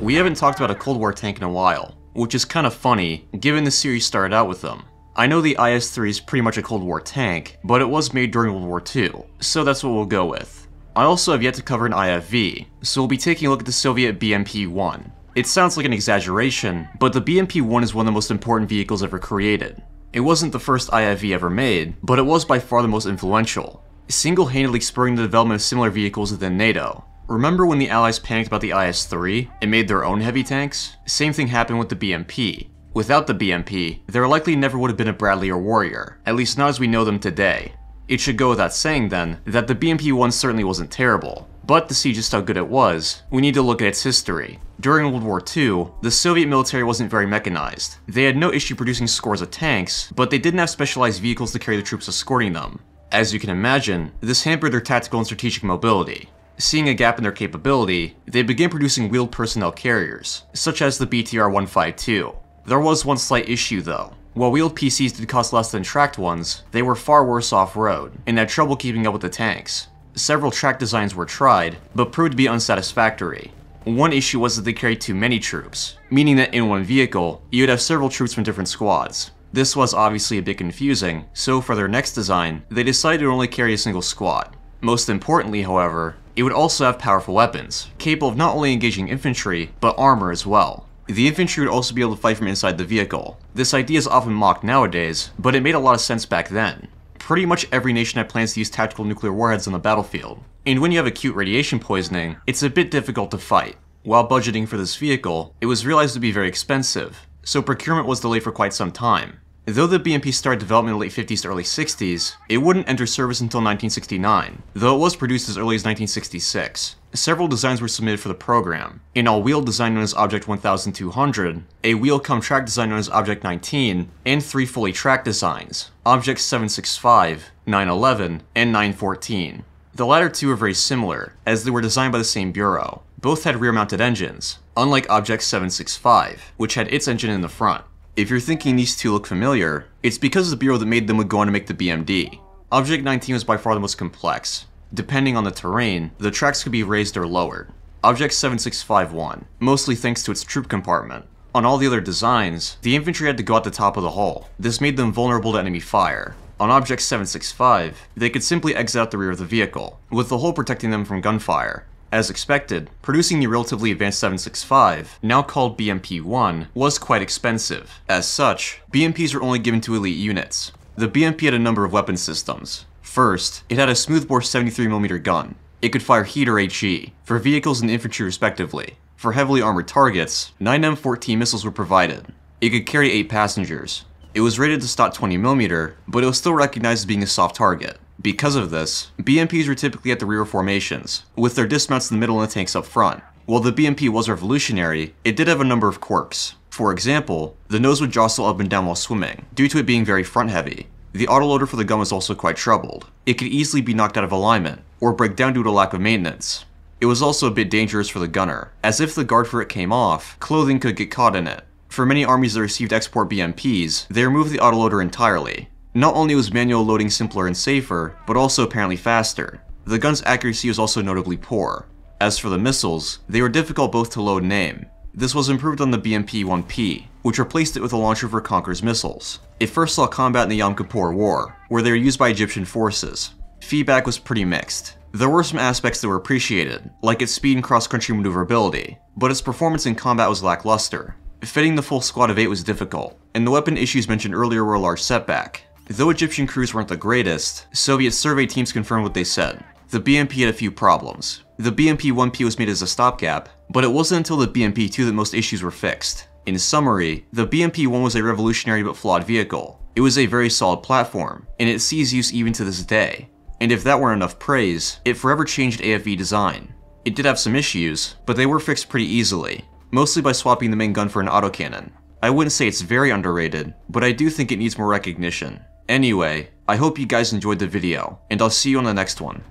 We haven't talked about a Cold War tank in a while, which is kind of funny, given the series started out with them. I know the IS-3 is pretty much a Cold War tank, but it was made during World War II, so that's what we'll go with. I also have yet to cover an IFV, so we'll be taking a look at the Soviet BMP-1. It sounds like an exaggeration, but the BMP-1 is one of the most important vehicles ever created. It wasn't the first IFV ever made, but it was by far the most influential, single-handedly spurring the development of similar vehicles within NATO, Remember when the Allies panicked about the IS-3 and made their own heavy tanks? Same thing happened with the BMP. Without the BMP, there likely never would have been a Bradley or Warrior, at least not as we know them today. It should go without saying then, that the BMP-1 certainly wasn't terrible, but to see just how good it was, we need to look at its history. During World War II, the Soviet military wasn't very mechanized. They had no issue producing scores of tanks, but they didn't have specialized vehicles to carry the troops escorting them. As you can imagine, this hampered their tactical and strategic mobility. Seeing a gap in their capability, they began producing wheeled personnel carriers, such as the BTR-152. There was one slight issue though. While wheeled PCs did cost less than tracked ones, they were far worse off-road, and had trouble keeping up with the tanks. Several track designs were tried, but proved to be unsatisfactory. One issue was that they carried too many troops, meaning that in one vehicle, you'd have several troops from different squads. This was obviously a bit confusing, so for their next design, they decided to only carry a single squad. Most importantly, however, it would also have powerful weapons, capable of not only engaging infantry, but armor as well. The infantry would also be able to fight from inside the vehicle. This idea is often mocked nowadays, but it made a lot of sense back then. Pretty much every nation had plans to use tactical nuclear warheads on the battlefield, and when you have acute radiation poisoning, it's a bit difficult to fight. While budgeting for this vehicle, it was realized to be very expensive, so procurement was delayed for quite some time. Though the BMP started development in the late 50s to early 60s, it wouldn't enter service until 1969, though it was produced as early as 1966. Several designs were submitted for the program. An all-wheel design known as Object 1200, a wheel-cum track design known as Object 19, and three fully tracked designs, Objects 765, 911, and 914. The latter two are very similar, as they were designed by the same bureau. Both had rear-mounted engines, unlike Object 765, which had its engine in the front. If you're thinking these two look familiar, it's because the bureau that made them would go on to make the BMD. Object 19 was by far the most complex. Depending on the terrain, the tracks could be raised or lowered. Object 7651, mostly thanks to its troop compartment. On all the other designs, the infantry had to go at the top of the hull. This made them vulnerable to enemy fire. On Object 765, they could simply exit out the rear of the vehicle, with the hull protecting them from gunfire. As expected, producing the relatively advanced 765, now called BMP-1, was quite expensive. As such, BMPs were only given to elite units. The BMP had a number of weapon systems. First, it had a smoothbore 73mm gun. It could fire heat or HE, for vehicles and infantry respectively. For heavily armored targets, 9 M14 missiles were provided. It could carry 8 passengers. It was rated to stop 20mm, but it was still recognized as being a soft target. Because of this, BMPs were typically at the rear formations, with their dismounts in the middle and the tanks up front. While the BMP was revolutionary, it did have a number of quirks. For example, the nose would jostle up and down while swimming, due to it being very front heavy. The autoloader for the gun was also quite troubled. It could easily be knocked out of alignment, or break down due to lack of maintenance. It was also a bit dangerous for the gunner, as if the guard for it came off, clothing could get caught in it. For many armies that received export BMPs, they removed the autoloader entirely, not only was manual loading simpler and safer, but also apparently faster. The gun's accuracy was also notably poor. As for the missiles, they were difficult both to load and aim. This was improved on the BMP-1P, which replaced it with a launcher for Conker's missiles. It first saw combat in the Yom Kippur War, where they were used by Egyptian forces. Feedback was pretty mixed. There were some aspects that were appreciated, like its speed and cross-country maneuverability, but its performance in combat was lackluster. Fitting the full squad of 8 was difficult, and the weapon issues mentioned earlier were a large setback. Though Egyptian crews weren't the greatest, Soviet survey teams confirmed what they said. The BMP had a few problems. The BMP-1P was made as a stopgap, but it wasn't until the BMP-2 that most issues were fixed. In summary, the BMP-1 was a revolutionary but flawed vehicle. It was a very solid platform, and it sees use even to this day. And if that weren't enough praise, it forever changed AFV design. It did have some issues, but they were fixed pretty easily, mostly by swapping the main gun for an autocannon. I wouldn't say it's very underrated, but I do think it needs more recognition. Anyway, I hope you guys enjoyed the video, and I'll see you on the next one.